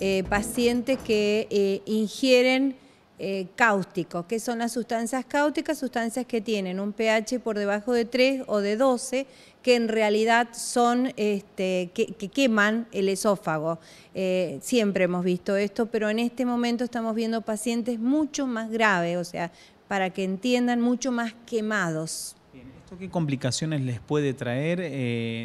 Eh, pacientes que eh, ingieren eh, cáusticos. que son las sustancias cáusticas? Sustancias que tienen un pH por debajo de 3 o de 12, que en realidad son, este, que, queman el esófago. siempre hemos visto esto, pero en este momento estamos viendo pacientes mucho más graves, o sea, para que entiendan, mucho más quemados. qué complicaciones les puede traer,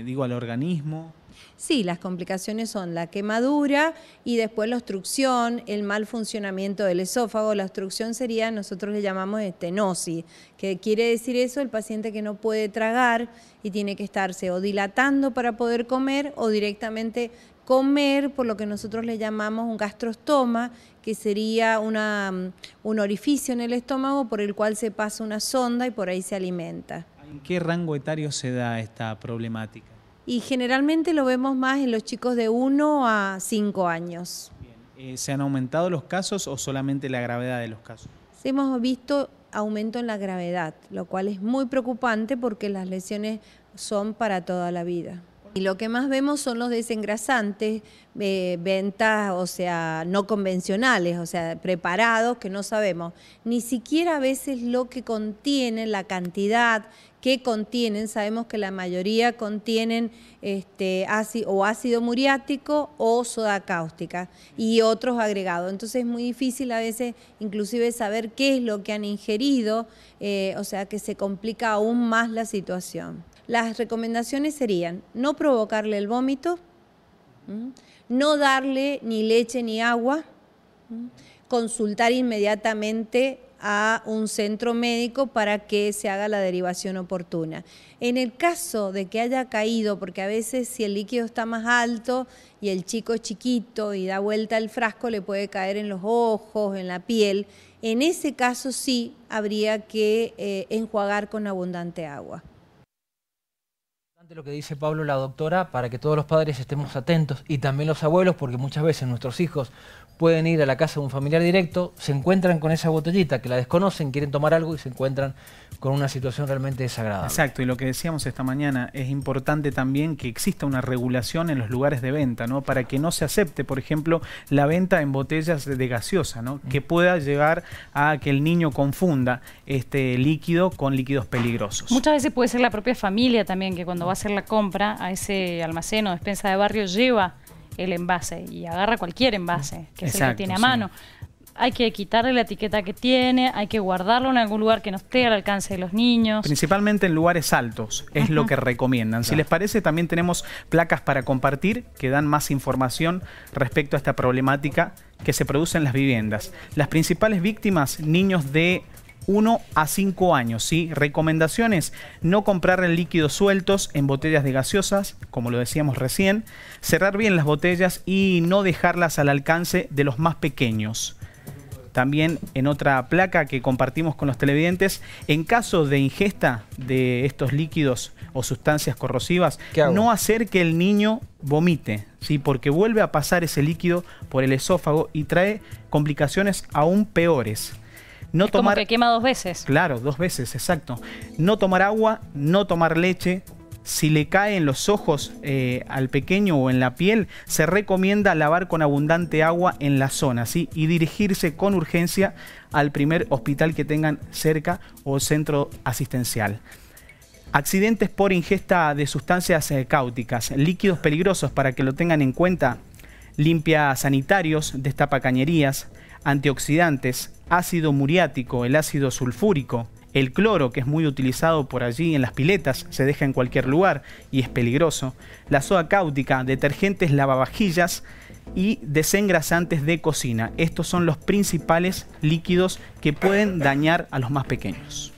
digo, al organismo? Sí, las complicaciones son la quemadura y después la obstrucción, el mal funcionamiento del esófago. La obstrucción sería, nosotros le llamamos estenosis, que quiere decir eso el paciente que no puede tragar y tiene que estarse o dilatando para poder comer o directamente comer por lo que nosotros le llamamos un gastrostoma, que sería una, mm, un orificio en el estómago por el cual se pasa una sonda y por ahí se alimenta. ¿En qué rango etario se da esta problemática? y generalmente lo vemos más en los chicos de 1 a 5 años. Eh, ¿Se han aumentado los casos o solamente la gravedad de los casos? hemos visto aumento en la gravedad, lo cual es muy preocupante porque las lesiones son para toda la vida. Y lo que más vemos son los desengrasantes, eh, ventas, o sea, no convencionales, o sea, preparados que no sabemos. Ni siquiera a veces lo que contienen, la cantidad que contienen, sabemos que la mayoría contienen este, ácido, o ácido muriático o soda cáustica y otros agregados. Entonces es muy difícil a veces inclusive saber qué es lo que han ingerido, eh, o sea que se complica aún más la situación las recomendaciones serían no provocarle el vómito, no darle ni leche ni agua, consultar inmediatamente a un centro médico para que se haga la derivación oportuna. En el caso de que haya caído, porque a veces si el líquido está más alto y el chico es chiquito y da vuelta el frasco, le puede caer en los ojos, en la piel, en ese caso sí habría que eh, enjuagar con abundante agua lo que dice Pablo, la doctora, para que todos los padres estemos atentos y también los abuelos, porque muchas veces nuestros hijos pueden ir a la casa de un familiar directo, se encuentran con esa botellita que la desconocen, quieren tomar algo y se encuentran con una situación realmente desagradable. Exacto, y lo que decíamos esta mañana, es importante también que exista una regulación en los lugares de venta, ¿no? Para que no se acepte, por ejemplo, la venta en botellas de gaseosa, ¿no? Que mm. pueda llevar a que el niño confunda este líquido con líquidos peligrosos. Muchas veces puede ser la propia familia también que cuando va va a hacer la compra a ese almacén o despensa de barrio lleva el envase y agarra cualquier envase que se le tiene a mano. Hay que quitarle la etiqueta que tiene, hay que guardarlo en algún lugar que no esté al alcance de los niños. Principalmente en lugares altos, es lo que recomiendan. Si les parece, también tenemos placas para compartir que dan más información respecto a esta problemática que se produce en las viviendas. Las principales víctimas, niños de 1 a 5 años. ¿sí? Recomendaciones, no comprar líquidos sueltos en botellas de gaseosas, como lo decíamos recién, cerrar bien las botellas y no dejarlas al alcance de los más pequeños. También en otra placa que compartimos con los televidentes, en caso de ingesta de estos líquidos o sustancias corrosivas, no hacer que el niño vomite, ¿sí? porque vuelve a pasar ese líquido por el esófago y trae complicaciones aún peores tomar, que quema dos veces. Claro, dos veces, exacto. No tomar agua, no tomar leche. Si le cae en los ojos eh, al pequeño o en la piel, se recomienda lavar con abundante agua en la zona ¿sí? y dirigirse con urgencia al primer hospital que tengan cerca o centro asistencial. Accidentes por ingesta de sustancias eh, cáuticas, líquidos peligrosos para que lo tengan en cuenta, limpia sanitarios, destapa cañerías, antioxidantes, ácido muriático, el ácido sulfúrico, el cloro, que es muy utilizado por allí en las piletas, se deja en cualquier lugar y es peligroso, la soda cáutica, detergentes lavavajillas y desengrasantes de cocina. Estos son los principales líquidos que pueden dañar a los más pequeños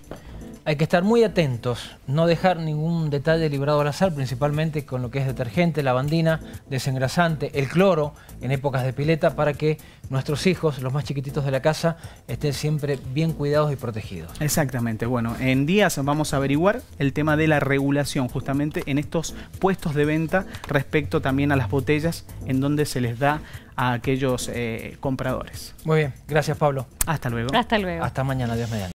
hay que estar muy atentos, no dejar ningún detalle librado al azar, principalmente con lo que es detergente, lavandina, desengrasante, el cloro en épocas de pileta para que nuestros hijos, los más chiquititos de la casa, estén siempre bien cuidados y protegidos. Exactamente, bueno, en días vamos a averiguar el tema de la regulación justamente en estos puestos de venta respecto también a las botellas en donde se les da a aquellos eh, compradores. Muy bien, gracias Pablo. Hasta luego. Hasta luego. Hasta mañana, Dios mediante.